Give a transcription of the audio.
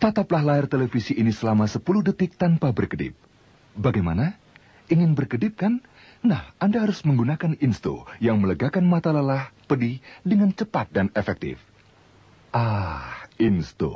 Tataplah layar televisi ini selama 10 detik tanpa berkedip. Bagaimana? Ingin berkedip kan? Nah, Anda harus menggunakan insto yang melegakan mata lelah, pedih, dengan cepat dan efektif. Ah, insto.